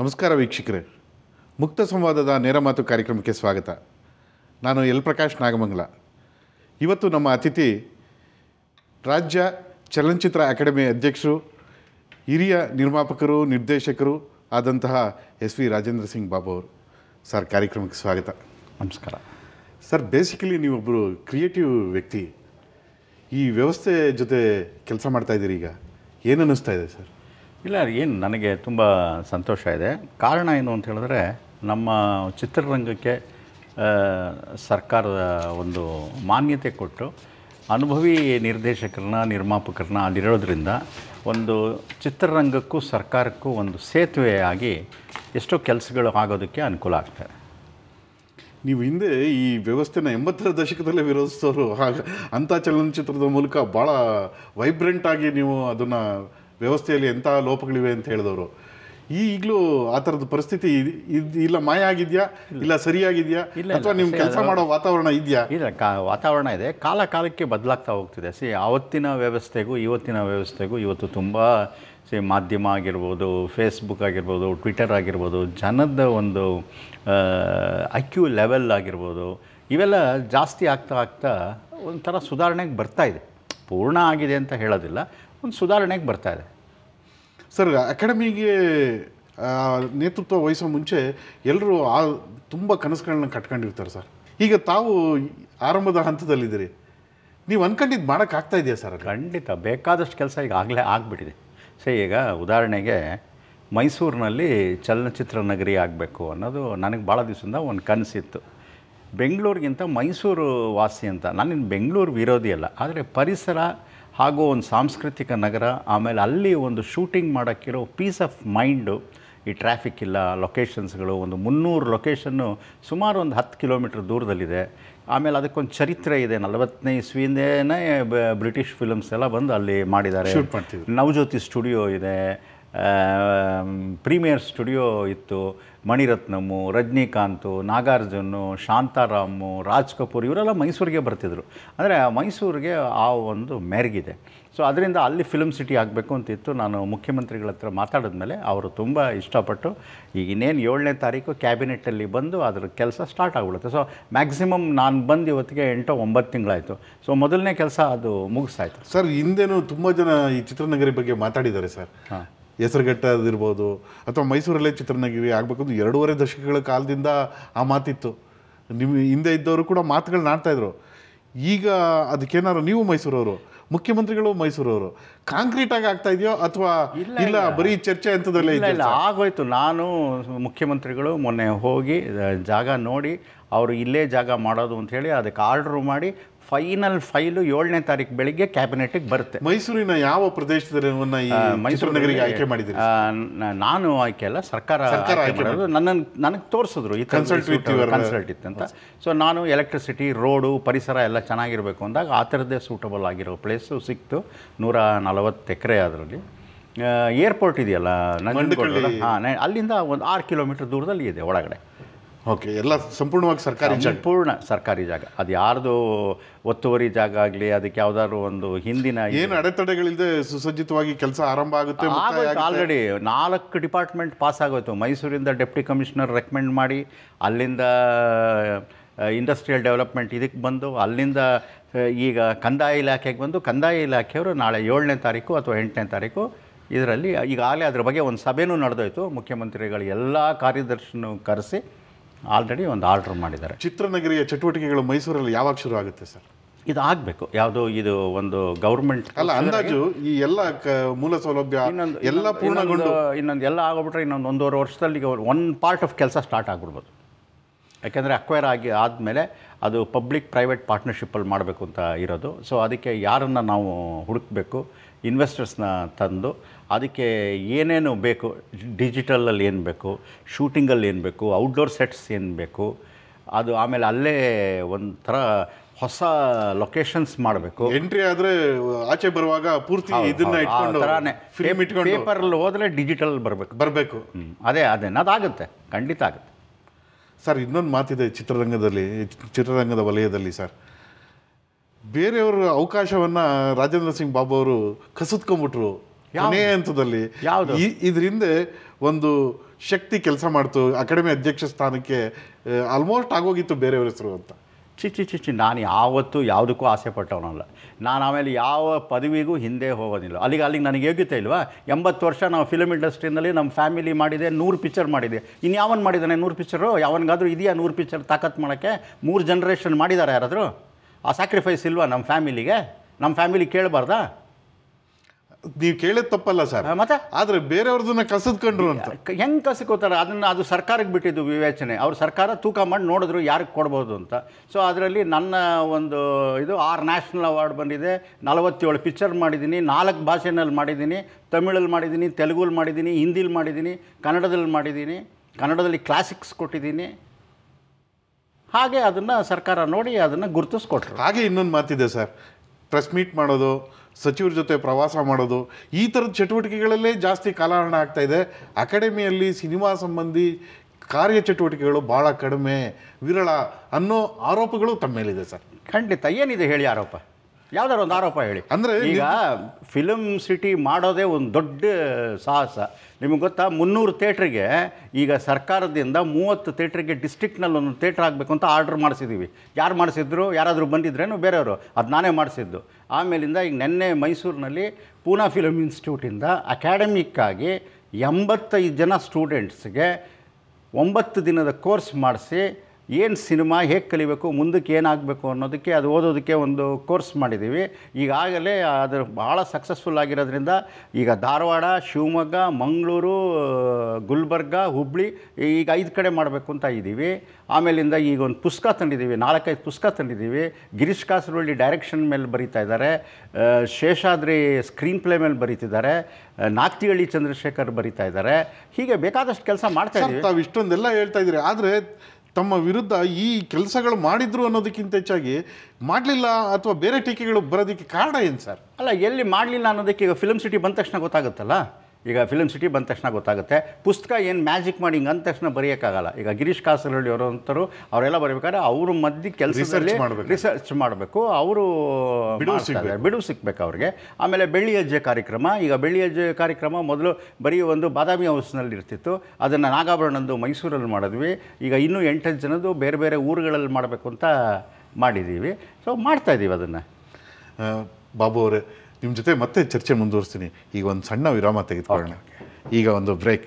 ನಮಸ್ಕಾರ ವೀಕ್ಷಕರೇ ಮುಕ್ತ ಸಂವಾದದ ನೇರ ಮಾತು ಕಾರ್ಯಕ್ರಮಕ್ಕೆ ಸ್ವಾಗತ ನಾನು ಎಲ್ ಪ್ರಕಾಶ್ ನಾಗಮಂಗಲ ಇವತ್ತು ನಮ್ಮ ಅತಿಥಿ ರಾಜ್ಯ ಚಲನಚಿತ್ರ ಅಕಾಡೆಮಿ ಅಧ್ಯಕ್ಷರು ಹಿರಿಯ ನಿರ್ಮಾಪಕರು ನಿರ್ದೇಶಕರು ಆದಂತಹ ಎಸ್ ವಿ ರಾಜೇಂದ್ರ ಸಿಂಗ್ ಬಾಬು ಅವರು ಸರ್ ಕಾರ್ಯಕ್ರಮಕ್ಕೆ ಸ್ವಾಗತ ನಮಸ್ಕಾರ ಸರ್ ಬೇಸಿಕಲಿ ನೀವೊಬ್ಬರು ಕ್ರಿಯೇಟಿವ್ ವ್ಯಕ್ತಿ ಈ ವ್ಯವಸ್ಥೆ ಜೊತೆ ಕೆಲಸ ಮಾಡ್ತಾಯಿದ್ದೀರಿ ಈಗ ಏನು ಅನ್ನಿಸ್ತಾ ಇದೆ ಸರ್ ಇಲ್ಲ ಏನು ನನಗೆ ತುಂಬ ಸಂತೋಷ ಇದೆ ಕಾರಣ ಏನು ಅಂತ ಹೇಳಿದ್ರೆ ನಮ್ಮ ಚಿತ್ರರಂಗಕ್ಕೆ ಸರ್ಕಾರದ ಒಂದು ಮಾನ್ಯತೆ ಕೊಟ್ಟು ಅನುಭವಿ ನಿರ್ದೇಶಕರನ್ನ ನಿರ್ಮಾಪಕರನ್ನ ಅಲ್ಲಿರೋದ್ರಿಂದ ಒಂದು ಚಿತ್ರರಂಗಕ್ಕೂ ಸರ್ಕಾರಕ್ಕೂ ಒಂದು ಸೇತುವೆಯಾಗಿ ಎಷ್ಟೋ ಕೆಲಸಗಳು ಆಗೋದಕ್ಕೆ ಅನುಕೂಲ ಆಗ್ತದೆ ನೀವು ಹಿಂದೆ ಈ ವ್ಯವಸ್ಥೆನ ಎಂಬತ್ತರ ದಶಕದಲ್ಲಿ ವಿರೋಧಿಸೋರು ಹಾಗೆ ಅಂಥ ಚಲನಚಿತ್ರದ ಮೂಲಕ ಭಾಳ ವೈಬ್ರೆಂಟಾಗಿ ನೀವು ಅದನ್ನು ವ್ಯವಸ್ಥೆಯಲ್ಲಿ ಎಂಥ ಲೋಪಗಳಿವೆ ಅಂತ ಹೇಳಿದವರು ಈಗಲೂ ಆ ಥರದ ಪರಿಸ್ಥಿತಿ ಇಲ್ಲ ಮಾಯ ಆಗಿದೆಯಾ ಇಲ್ಲ ಸರಿಯಾಗಿದೆಯಾ ಅಥವಾ ನಿಮ್ಮ ಕೆಲಸ ಮಾಡೋ ವಾತಾವರಣ ಇದೆಯಾ ಇಲ್ಲ ಕಾ ವಾತಾವರಣ ಇದೆ ಕಾಲ ಕಾಲಕ್ಕೆ ಬದಲಾಗ್ತಾ ಹೋಗ್ತಿದೆ ಸಿ ಆವತ್ತಿನ ವ್ಯವಸ್ಥೆಗೂ ಇವತ್ತಿನ ವ್ಯವಸ್ಥೆಗೂ ಇವತ್ತು ತುಂಬ ಸಿ ಮಾಧ್ಯಮ ಆಗಿರ್ಬೋದು ಫೇಸ್ಬುಕ್ ಆಗಿರ್ಬೋದು ಟ್ವಿಟರ್ ಆಗಿರ್ಬೋದು ಜನದ ಒಂದು ಅಕ್ಯೂ ಲೆವೆಲ್ ಆಗಿರ್ಬೋದು ಇವೆಲ್ಲ ಜಾಸ್ತಿ ಆಗ್ತಾ ಆಗ್ತಾ ಒಂಥರ ಸುಧಾರಣೆಗೆ ಬರ್ತಾಯಿದೆ ಪೂರ್ಣ ಆಗಿದೆ ಅಂತ ಹೇಳೋದಿಲ್ಲ ಒಂದು ಸುಧಾರಣೆಗೆ ಬರ್ತಾ ಇದೆ ಸರ್ ಅಕಾಡೆಮಿಗೆ ನೇತೃತ್ವ ವಹಿಸೋ ಮುಂಚೆ ಎಲ್ಲರೂ ಆ ತುಂಬ ಕನಸುಗಳನ್ನ ಕಟ್ಕೊಂಡಿರ್ತಾರೆ ಸರ್ ಈಗ ತಾವು ಆರಂಭದ ಹಂತದಲ್ಲಿದ್ದೀರಿ ನೀವು ಅನ್ಕೊಂಡಿದ್ದು ಮಾಡೋಕ್ಕಾಗ್ತಾ ಇದೆಯಾ ಸರ್ ಖಂಡಿತ ಬೇಕಾದಷ್ಟು ಕೆಲಸ ಈಗ ಆಗಲೇ ಆಗಿಬಿಟ್ಟಿದೆ ಸೊ ಈಗ ಉದಾಹರಣೆಗೆ ಮೈಸೂರಿನಲ್ಲಿ ಚಲನಚಿತ್ರ ನಗರಿ ಆಗಬೇಕು ಅನ್ನೋದು ನನಗೆ ಭಾಳ ದಿವಸದಿಂದ ಒಂದು ಕನಸಿತ್ತು ಬೆಂಗಳೂರಿಗಿಂತ ಮೈಸೂರು ವಾಸಿ ಅಂತ ನಾನಿನ್ನು ಬೆಂಗಳೂರು ವಿರೋಧಿ ಅಲ್ಲ ಆದರೆ ಪರಿಸರ ಹಾಗೂ ಒಂದು ಸಾಂಸ್ಕೃತಿಕ ನಗರ ಆಮೇಲೆ ಅಲ್ಲಿ ಒಂದು ಶೂಟಿಂಗ್ ಮಾಡೋಕ್ಕಿರೋ ಪೀಸ್ ಆಫ್ ಮೈಂಡು ಈ ಟ್ರಾಫಿಕ್ ಇಲ್ಲ ಲೊಕೇಶನ್ಸ್ಗಳು ಒಂದು ಮುನ್ನೂರು ಲೊಕೇಶನ್ನು ಸುಮಾರು ಒಂದು ಹತ್ತು ಕಿಲೋಮೀಟ್ರ್ ದೂರದಲ್ಲಿದೆ ಆಮೇಲೆ ಅದಕ್ಕೊಂದು ಚರಿತ್ರೆ ಇದೆ ನಲವತ್ತನೇ ಇಸ್ವಿಯಿಂದೇನೆ ಬ್ರಿಟಿಷ್ ಫಿಲಮ್ಸ್ ಎಲ್ಲ ಬಂದು ಅಲ್ಲಿ ಮಾಡಿದ್ದಾರೆ ನವಜ್ಯೋತಿ ಸ್ಟುಡಿಯೋ ಇದೆ ಪ್ರೀಮಿಯರ್ ಸ್ಟುಡಿಯೋ ಇತ್ತು ಮಣಿರತ್ನಮ್ಮು ರಜನಿಕಾಂತು ನಾಗಾರ್ಜುನು ಶಾಂತಾರಾಮು ರಾಜ್ ಕಪೂರ್ ಇವರೆಲ್ಲ ಮೈಸೂರಿಗೆ ಬರ್ತಿದ್ರು ಅಂದರೆ ಮೈಸೂರಿಗೆ ಆ ಒಂದು ಮೆರ್ಗಿದೆ ಸೊ ಅದರಿಂದ ಅಲ್ಲಿ ಫಿಲ್ಮ್ ಸಿಟಿ ಆಗಬೇಕು ಅಂತಿತ್ತು ನಾನು ಮುಖ್ಯಮಂತ್ರಿಗಳ ಹತ್ರ ಮಾತಾಡಿದ ಮೇಲೆ ಅವರು ತುಂಬ ಇಷ್ಟಪಟ್ಟು ಈಗ ಇನ್ನೇನು ಏಳನೇ ತಾರೀಕು ಕ್ಯಾಬಿನೆಟ್ಟಲ್ಲಿ ಬಂದು ಅದರ ಕೆಲಸ ಸ್ಟಾರ್ಟ್ ಆಗ್ಬಿಡುತ್ತೆ ಸೊ ಮ್ಯಾಕ್ಸಿಮಮ್ ನಾನು ಬಂದು ಇವತ್ತಿಗೆ ಎಂಟು ಒಂಬತ್ತು ತಿಂಗಳಾಯಿತು ಸೊ ಮೊದಲನೇ ಕೆಲಸ ಅದು ಮುಗಿಸ್ತಾಯಿತು ಸರ್ ಹಿಂದೆನೂ ತುಂಬ ಜನ ಈ ಚಿತ್ರನಗರಿ ಬಗ್ಗೆ ಮಾತಾಡಿದ್ದಾರೆ ಸರ್ ಹೆಸರುಘಟ್ಟದಿರ್ಬೋದು ಅಥವಾ ಮೈಸೂರಲ್ಲೇ ಚಿತ್ರನಗಿರಿ ಆಗಬೇಕಂದ್ರೆ ಎರಡೂವರೆ ದಶಕಗಳ ಕಾಲದಿಂದ ಆ ಮಾತಿತ್ತು ನಿಮ್ಮ ಹಿಂದೆ ಇದ್ದವರು ಕೂಡ ಮಾತುಗಳನ್ನ ಆಡ್ತಾಯಿದ್ರು ಈಗ ಅದಕ್ಕೇನಾರು ನೀವು ಮೈಸೂರವರು ಮುಖ್ಯಮಂತ್ರಿಗಳು ಮೈಸೂರವರು ಕಾಂಕ್ರೀಟ್ ಆಗಿ ಆಗ್ತಾ ಇದೆಯೋ ಅಥವಾ ಇಲ್ಲ ಬರೀ ಚರ್ಚೆ ಅಂತದಲ್ಲೇ ಇಲ್ಲ ಆಗೋಯ್ತು ನಾನು ಮುಖ್ಯಮಂತ್ರಿಗಳು ಮೊನ್ನೆ ಹೋಗಿ ಜಾಗ ನೋಡಿ ಅವರು ಇಲ್ಲೇ ಜಾಗ ಮಾಡೋದು ಅಂತ ಹೇಳಿ ಅದಕ್ಕೆ ಆರ್ಡ್ರು ಮಾಡಿ ಫೈನಲ್ ಫೈಲು ಏಳನೇ ತಾರೀಕು ಬೆಳಿಗ್ಗೆ ಕ್ಯಾಬಿನೆಟಿಗೆ ಬರುತ್ತೆ ಮೈಸೂರಿನ ಯಾವ ಪ್ರದೇಶದಲ್ಲಿ ಮೈಸೂರು ನಗರಿಗೆ ಆಯ್ಕೆ ಮಾಡಿದ್ರಿ ನಾನು ಆಯ್ಕೆ ಅಲ್ಲ ಸರ್ಕಾರ ನನ್ನ ನನಗೆ ತೋರಿಸಿದ್ರು ಈ ಕನ್ಸಲ್ಟ್ ಕನ್ಸಲ್ಟ್ ಅಂತ ಸೊ ನಾನು ಎಲೆಕ್ಟ್ರಿಸಿಟಿ ರೋಡು ಪರಿಸರ ಎಲ್ಲ ಚೆನ್ನಾಗಿರಬೇಕು ಅಂದಾಗ ಆ ಥರದ್ದೇ ಸೂಟಬಲ್ ಆಗಿರೋ ಪ್ಲೇಸು ಸಿಕ್ತು ನೂರ ನಲವತ್ತು ಎಕರೆ ಅದರಲ್ಲಿ ಏರ್ಪೋರ್ಟ್ ಇದೆಯಲ್ಲ ಹಾಂ ಅಲ್ಲಿಂದ ಒಂದು ಆರು ಕಿಲೋಮೀಟ್ರ್ ದೂರದಲ್ಲಿ ಇದೆ ಒಳಗಡೆ ಓಕೆ ಎಲ್ಲ ಸಂಪೂರ್ಣವಾಗಿ ಸರ್ಕಾರಿ ಸಂಪೂರ್ಣ ಸರ್ಕಾರಿ ಜಾಗ ಅದು ಯಾರ್ದು ಒತ್ತುವರಿ ಜಾಗ ಆಗಲಿ ಅದಕ್ಕೆ ಯಾವ್ದಾದ್ರು ಒಂದು ಹಿಂದಿನ ಏನು ಅಡೆತಡೆಗಳಿಂದ ಸುಸಜ್ಜಿತವಾಗಿ ಕೆಲಸ ಆರಂಭ ಆಗುತ್ತೆ ಆಲ್ರೆಡಿ ನಾಲ್ಕು ಡಿಪಾರ್ಟ್ಮೆಂಟ್ ಪಾಸ್ ಆಗೋಯ್ತು ಮೈಸೂರಿಂದ ಡೆಪ್ಟಿ ಕಮಿಷನರ್ ರೆಕಮೆಂಡ್ ಮಾಡಿ ಅಲ್ಲಿಂದ ಇಂಡಸ್ಟ್ರಿಯಲ್ ಡೆವಲಪ್ಮೆಂಟ್ ಇದಕ್ಕೆ ಬಂದು ಅಲ್ಲಿಂದ ಈಗ ಕಂದಾಯ ಇಲಾಖೆಗೆ ಬಂದು ಕಂದಾಯ ಇಲಾಖೆಯವರು ನಾಳೆ ಏಳನೇ ತಾರೀಕು ಅಥವಾ ಎಂಟನೇ ತಾರೀಕು ಇದರಲ್ಲಿ ಈಗಾಗಲೇ ಅದ್ರ ಬಗ್ಗೆ ಒಂದು ಸಭೆನೂ ನಡೆದೋಯ್ತು ಮುಖ್ಯಮಂತ್ರಿಗಳು ಎಲ್ಲ ಕಾರ್ಯದರ್ಶಿನೂ ಕರೆಸಿ ಆಲ್ರೆಡಿ ಒಂದು ಆರ್ಡರ್ ಮಾಡಿದ್ದಾರೆ ಚಿತ್ರನಗರಿಯ ಚಟುವಟಿಕೆಗಳು ಮೈಸೂರಲ್ಲಿ ಯಾವಾಗ ಶುರು ಆಗುತ್ತೆ ಸರ್ ಇದು ಆಗಬೇಕು ಯಾವುದು ಇದು ಒಂದು ಗೌರ್ಮೆಂಟ್ ಅಲ್ಲ ಅಂದಾಜು ಈ ಎಲ್ಲ ಮೂಲ ಸೌಲಭ್ಯ ಇನ್ನೊಂದು ಎಲ್ಲ ಪೂರ್ಣಗೊಂಡು ಇನ್ನೊಂದು ಎಲ್ಲ ಆಗೋಗ್ಬಿಟ್ರೆ ಇನ್ನೊಂದು ಒಂದೂವರೆ ವರ್ಷದಲ್ಲಿ ಒನ್ ಪಾರ್ಟ್ ಆಫ್ ಕೆಲಸ ಸ್ಟಾರ್ಟ್ ಆಗ್ಬಿಡ್ಬೋದು ಯಾಕೆಂದರೆ ಅಕ್ವೈರ್ ಆಗಿ ಆದಮೇಲೆ ಅದು ಪಬ್ಲಿಕ್ ಪ್ರೈವೇಟ್ ಪಾರ್ಟ್ನರ್ಶಿಪ್ಪಲ್ಲಿ ಮಾಡಬೇಕು ಅಂತ ಇರೋದು ಸೊ ಅದಕ್ಕೆ ಯಾರನ್ನು ನಾವು ಹುಡುಕಬೇಕು ಇನ್ವೆಸ್ಟರ್ಸ್ನ ತಂದು ಅದಕ್ಕೆ ಏನೇನು ಬೇಕು ಡಿಜಿಟಲಲ್ಲಿ ಏನು ಬೇಕು ಶೂಟಿಂಗಲ್ಲಿ ಏನು ಬೇಕು ಔಟ್ಡೋರ್ ಸೆಟ್ಸ್ ಏನು ಬೇಕು ಅದು ಆಮೇಲೆ ಅಲ್ಲೇ ಒಂಥರ ಹೊಸ ಲೊಕೇಶನ್ಸ್ ಮಾಡಬೇಕು ಎಂಟ್ರಿ ಆದರೆ ಆಚೆ ಬರುವಾಗ ಪೂರ್ತಿ ಇದನ್ನ ಇಟ್ಕೊಂಡು ಪೇಪರಲ್ಲಿ ಹೋದರೆ ಡಿಜಿಟಲ್ ಬರಬೇಕು ಬರಬೇಕು ಅದೇ ಅದೇ ಅದಾಗುತ್ತೆ ಖಂಡಿತ ಆಗುತ್ತೆ ಸರ್ ಇನ್ನೊಂದು ಮಾತಿದೆ ಚಿತ್ರರಂಗದಲ್ಲಿ ಚಿತ್ರರಂಗದ ವಲಯದಲ್ಲಿ ಸರ್ ಬೇರೆಯವರು ಅವಕಾಶವನ್ನು ರಾಜೇಂದ್ರ ಸಿಂಗ್ ಬಾಬು ಅವರು ಕಸಿದ್ಕೊಂಡ್ಬಿಟ್ರು ಕೊನೆಯ ಹಂತದಲ್ಲಿ ಇದರಿಂದ ಒಂದು ಶಕ್ತಿ ಕೆಲಸ ಮಾಡ್ತು ಅಕಾಡೆಮಿ ಅಧ್ಯಕ್ಷ ಸ್ಥಾನಕ್ಕೆ ಆಲ್ಮೋಸ್ಟ್ ಆಗೋಗಿತ್ತು ಬೇರೆಯವರ ಹೆಸರು ಅಂತ ಚಿಚ್ಚಿ ಚಿಚ್ಚಿ ನಾನು ಯಾವತ್ತೂ ಯಾವುದಕ್ಕೂ ಆಸೆ ಪಟ್ಟವನಲ್ಲ ನಾನು ಆಮೇಲೆ ಯಾವ ಪದವಿಗೂ ಹಿಂದೆ ಹೋಗೋದಿಲ್ಲ ಅಲ್ಲಿಗೆ ಅಲ್ಲಿಗೆ ನನಗೆ ಯೋಗ್ಯತೆ ಇಲ್ವಾ ಎಂಬತ್ತು ವರ್ಷ ನಾವು ಫಿಲಮ್ ಇಂಡಸ್ಟ್ರಿನಲ್ಲಿ ನಮ್ಮ ಫ್ಯಾಮಿಲಿ ಮಾಡಿದೆ ನೂರು ಪಿಕ್ಚರ್ ಮಾಡಿದೆ ಇನ್ನು ಯಾವನ್ನು ಮಾಡಿದ್ದಾನೆ ನೂರು ಪಿಕ್ಚರು ಯಾವನಿಗಾದರೂ ಇದೆಯಾ ನೂರು ಪಿಕ್ಚರ್ ತಾಕತ್ತು ಮಾಡೋಕ್ಕೆ ಮೂರು ಜನ್ರೇಷನ್ ಮಾಡಿದ್ದಾರೆ ಯಾರಾದರೂ ಆ ಸ್ಯಾಕ್ರಿಫೈಸ್ ಇಲ್ವಾ ನಮ್ಮ ಫ್ಯಾಮಿಲಿಗೆ ನಮ್ಮ ಫ್ಯಾಮಿಲಿ ಕೇಳಬಾರ್ದಾ ನೀವು ಕೇಳಿದ ತಪ್ಪಲ್ಲ ಸರ್ ಮತ್ತೆ ಆದರೆ ಬೇರೆಯವ್ರದನ್ನ ಕಸದ್ಕೊಂಡ್ರು ಅಂತ ಹೆಂಗ್ ಕಸಿಕೋತಾರೆ ಅದನ್ನು ಅದು ಸರ್ಕಾರಕ್ಕೆ ಬಿಟ್ಟಿದ್ದು ವಿವೇಚನೆ ಅವ್ರ ಸರ್ಕಾರ ತೂಕ ಮಾಡಿ ನೋಡಿದ್ರು ಯಾರಿಗೆ ಕೊಡ್ಬೋದು ಅಂತ ಸೊ ಅದರಲ್ಲಿ ನನ್ನ ಒಂದು ಇದು ಆರ್ ನ್ಯಾಷನಲ್ ಅವಾರ್ಡ್ ಬಂದಿದೆ ನಲವತ್ತೇಳು ಪಿಕ್ಚರ್ ಮಾಡಿದ್ದೀನಿ ನಾಲ್ಕು ಭಾಷೆನಲ್ಲಿ ಮಾಡಿದ್ದೀನಿ ತಮಿಳಲ್ಲಿ ಮಾಡಿದ್ದೀನಿ ತೆಲುಗುಲ್ಲಿ ಮಾಡಿದ್ದೀನಿ ಹಿಂದಿಲಿ ಮಾಡಿದ್ದೀನಿ ಕನ್ನಡದಲ್ಲಿ ಮಾಡಿದ್ದೀನಿ ಕನ್ನಡದಲ್ಲಿ ಕ್ಲಾಸಿಕ್ಸ್ ಕೊಟ್ಟಿದ್ದೀನಿ ಹಾಗೆ ಅದನ್ನು ಸರ್ಕಾರ ನೋಡಿ ಅದನ್ನು ಗುರುತಿಸ್ಕೊಟ್ರು ಹಾಗೆ ಇನ್ನೊಂದು ಮಾತಿದೆ ಸರ್ ಪ್ರೆಸ್ ಮೀಟ್ ಮಾಡೋದು ಸಚಿವರ ಜೊತೆ ಪ್ರವಾಸ ಮಾಡೋದು ಈ ಥರದ ಚಟುವಟಿಕೆಗಳಲ್ಲೇ ಜಾಸ್ತಿ ಕಾಲಹರಣ ಆಗ್ತಾಯಿದೆ ಅಕಾಡೆಮಿಯಲ್ಲಿ ಸಿನಿಮಾ ಸಂಬಂಧಿ ಕಾರ್ಯ ಚಟುವಟಿಕೆಗಳು ಭಾಳ ಕಡಿಮೆ ವಿರಳ ಅನ್ನೋ ಆರೋಪಗಳು ತಮ್ಮ ಮೇಲಿದೆ ಸರ್ ಖಂಡಿತ ಏನಿದೆ ಹೇಳಿ ಆರೋಪ ಯಾವ್ದಾರು ಒಂದು ಆರೋಪ ಹೇಳಿ ಅಂದರೆ ಈಗ ಫಿಲಮ್ ಸಿಟಿ ಮಾಡೋದೇ ಒಂದು ದೊಡ್ಡ ಸಾಹಸ ನಿಮಗೆ ಗೊತ್ತಾ ಮುನ್ನೂರು ಥೇಟ್ರಿಗೆ ಈಗ ಸರ್ಕಾರದಿಂದ ಮೂವತ್ತು ಥೇಟ್ರಿಗೆ ಡಿಸ್ಟ್ರಿಕ್ಟ್ನಲ್ಲಿ ಒಂದು ಥೇಟ್ರ್ ಆಗಬೇಕು ಅಂತ ಆರ್ಡ್ರ್ ಮಾಡಿಸಿದ್ದೀವಿ ಯಾರು ಮಾಡಿಸಿದ್ರು ಯಾರಾದರೂ ಬಂದಿದ್ರೇನು ಬೇರೆಯವರು ಅದು ನಾನೇ ಮಾಡಿಸಿದ್ದು ಆಮೇಲಿಂದ ಈಗ ನಿನ್ನೆ ಮೈಸೂರಿನಲ್ಲಿ ಪೂನಾ ಫಿಲಮ್ ಇನ್ಸ್ಟಿಟ್ಯೂಟಿಂದ ಅಕಾಡೆಮಿಕ್ಕಾಗಿ ಎಂಬತ್ತೈದು ಜನ ಸ್ಟೂಡೆಂಟ್ಸ್ಗೆ ಒಂಬತ್ತು ದಿನದ ಕೋರ್ಸ್ ಮಾಡಿಸಿ ಏನು ಸಿನಿಮಾ ಹೇಗೆ ಕಲಿಬೇಕು ಮುಂದಕ್ಕೆ ಏನಾಗಬೇಕು ಅನ್ನೋದಕ್ಕೆ ಅದು ಓದೋದಕ್ಕೆ ಒಂದು ಕೋರ್ಸ್ ಮಾಡಿದ್ದೀವಿ ಈಗಾಗಲೇ ಅದು ಭಾಳ ಸಕ್ಸಸ್ಫುಲ್ ಆಗಿರೋದ್ರಿಂದ ಈಗ ಧಾರವಾಡ ಶಿವಮೊಗ್ಗ ಮಂಗಳೂರು ಗುಲ್ಬರ್ಗ ಹುಬ್ಳಿ ಈಗ ಐದು ಕಡೆ ಮಾಡಬೇಕು ಅಂತ ಇದ್ದೀವಿ ಆಮೇಲಿಂದ ಈಗ ಒಂದು ಪುಸ್ತಕ ತಂದಿದ್ದೀವಿ ನಾಲ್ಕೈದು ಪುಸ್ತಕ ತಂದಿದ್ದೀವಿ ಗಿರೀಶ್ ಕಾಸರಳ್ಳಿ ಡೈರೆಕ್ಷನ್ ಮೇಲೆ ಬರೀತಾ ಇದ್ದಾರೆ ಶೇಷಾದ್ರಿ ಸ್ಕ್ರೀನ್ ಪ್ಲೇ ಮೇಲೆ ಬರೀತಿದ್ದಾರೆ ನಾಗ್ತಿಹಳ್ಳಿ ಚಂದ್ರಶೇಖರ್ ಬರೀತಾ ಇದ್ದಾರೆ ಹೀಗೆ ಬೇಕಾದಷ್ಟು ಕೆಲಸ ಮಾಡ್ತಾ ಇದ್ದೀವಿ ಇಷ್ಟೊಂದೆಲ್ಲ ಹೇಳ್ತಾ ಇದ್ದೀರಿ ಆದರೆ ತಮ್ಮ ವಿರುದ್ಧ ಈ ಕೆಲಸಗಳು ಮಾಡಿದ್ರು ಅನ್ನೋದಕ್ಕಿಂತ ಹೆಚ್ಚಾಗಿ ಮಾಡಲಿಲ್ಲ ಅಥವಾ ಬೇರೆ ಟೀಕೆಗಳು ಬರೋದಕ್ಕೆ ಕಾರಣ ಏನು ಸರ್ ಅಲ್ಲ ಎಲ್ಲಿ ಮಾಡಲಿಲ್ಲ ಅನ್ನೋದಕ್ಕೆ ಈಗ ಫಿಲಮ್ ಸಿಟಿ ಬಂದ ತಕ್ಷಣ ಗೊತ್ತಾಗುತ್ತಲ್ಲ ಈಗ ಫಿಲಮ್ ಸಿಟಿ ಬಂದ ತಕ್ಷಣ ಗೊತ್ತಾಗುತ್ತೆ ಪುಸ್ತಕ ಏನು ಮ್ಯಾಜಿಕ್ ಮಾಡಿ ಹಿಂಗೆ ಅಂದ ತಕ್ಷಣ ಬರೆಯೋಕ್ಕಾಗಲ್ಲ ಈಗ ಗಿರೀಶ್ ಕಾಸರಹಳ್ಳಿ ಅವರಂತರು ಅವರೆಲ್ಲ ಬರಬೇಕಾದ್ರೆ ಅವರು ಮಧ್ಯೆ ಕೆಲಸ ರಿಸರ್ಚ್ ಮಾಡಬೇಕು ಅವರು ಬಿಡುವು ಸಿಗ್ಬೇಕು ಅವ್ರಿಗೆ ಆಮೇಲೆ ಬೆಳ್ಳಿ ಹೆಜ್ಜೆ ಕಾರ್ಯಕ್ರಮ ಈಗ ಬೆಳ್ಳಿ ಹೆಜ್ಜೆ ಕಾರ್ಯಕ್ರಮ ಮೊದಲು ಬರೀ ಒಂದು ಬಾದಾಮಿ ಹೌಸ್ನಲ್ಲಿ ಇರ್ತಿತ್ತು ಅದನ್ನು ನಾಗಾಭರಣದ್ದು ಮೈಸೂರಲ್ಲಿ ಮಾಡಿದ್ವಿ ಈಗ ಇನ್ನೂ ಎಂಟತ್ತು ಜನದ್ದು ಬೇರೆ ಬೇರೆ ಊರುಗಳಲ್ಲಿ ಮಾಡಬೇಕು ಅಂತ ಮಾಡಿದ್ದೀವಿ ಸೊ ಇದ್ದೀವಿ ಅದನ್ನು ಬಾಬು ಅವರೇ ನಿಮ್ಮ ಜೊತೆ ಮತ್ತೆ ಚರ್ಚೆ ಮುಂದುವರಿಸ್ತೀನಿ ಈಗ ಒಂದು ಸಣ್ಣ ವಿರಾಮ ತೆಗೆದುಕೊಳ್ಳೋಣ ಈಗ ಒಂದು ಬ್ರೇಕ್